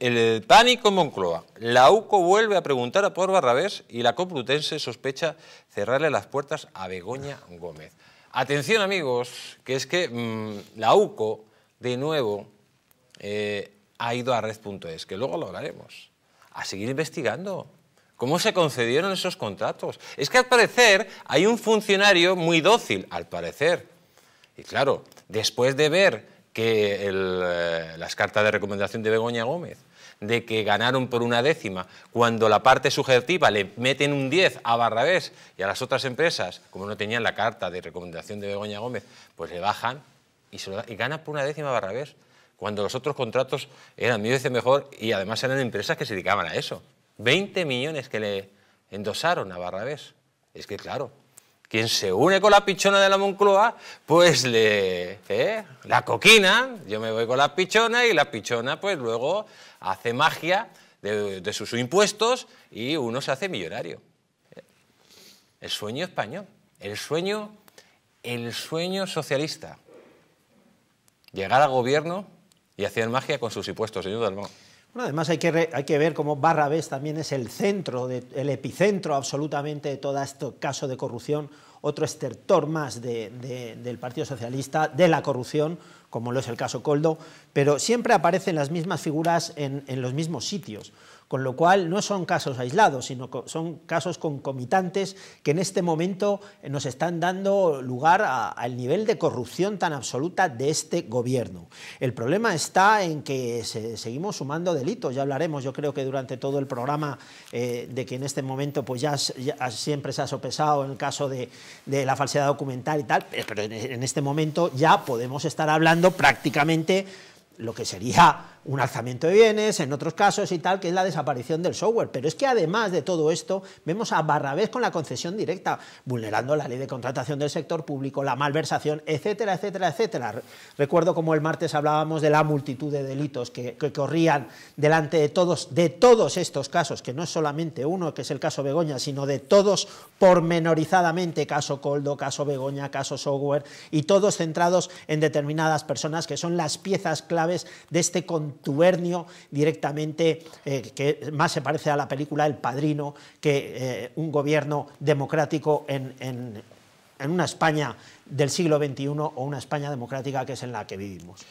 El pánico Moncloa. La UCO vuelve a preguntar a por Barrabés y la Complutense sospecha cerrarle las puertas a Begoña Gómez. Atención amigos, que es que mm, la UCO de nuevo eh, ha ido a red.es, que luego lo hablaremos, a seguir investigando. ¿Cómo se concedieron esos contratos? Es que al parecer hay un funcionario muy dócil, al parecer. Y claro, después de ver que eh, las cartas de recomendación de Begoña Gómez, de que ganaron por una décima, cuando la parte subjetiva le meten un 10 a Barrabés y a las otras empresas, como no tenían la carta de recomendación de Begoña Gómez, pues le bajan y, y ganan por una décima a Barrabés, cuando los otros contratos eran mil veces mejor y además eran empresas que se dedicaban a eso. 20 millones que le endosaron a Barrabés. Es que claro, quien se une con la pichona de la Moncloa, pues le. ¿eh? la coquina, yo me voy con la pichona y la pichona, pues luego hace magia de, sus impuestos y uno se hace millonario. El sueño español, el sueño, el sueño socialista. Llegar al gobierno y hacer magia con sus impuestos, señor Dalmón además hay que, ver cómo Barrabés también es el centro, el epicentro absolutamente de todo este caso de corrupción, otro estertor más del Partido Socialista, de la corrupción, como lo es el caso Coldo, pero siempre aparecen las mismas figuras en los mismos sitios con lo cual no son casos aislados, sino que son casos concomitantes que en este momento nos están dando lugar al nivel de corrupción tan absoluta de este gobierno. El problema está en que seguimos sumando delitos, ya hablaremos yo creo que durante todo el programa eh, de que en este momento pues ya, siempre se ha sopesado en el caso de, la falsedad documental y tal, pero en este momento ya podemos estar hablando prácticamente lo que sería un alzamiento de bienes, en otros casos y tal, que es la desaparición del software. Pero es que además de todo esto, vemos a barra vez con la concesión directa, vulnerando la ley de contratación del sector público, la malversación, etcétera, etcétera, etcétera. Recuerdo como el martes hablábamos de la multitud de delitos que, corrían delante de todos, de todos estos casos, que no es solamente uno, que es el caso Begoña, sino de todos pormenorizadamente, caso Coldo, caso Begoña, caso software, y todos centrados en determinadas personas que son las piezas claves de este contexto un directamente eh, que más se parece a la película El Padrino que eh, un gobierno democrático en, en una España del siglo XXI o una España democrática que es en la que vivimos.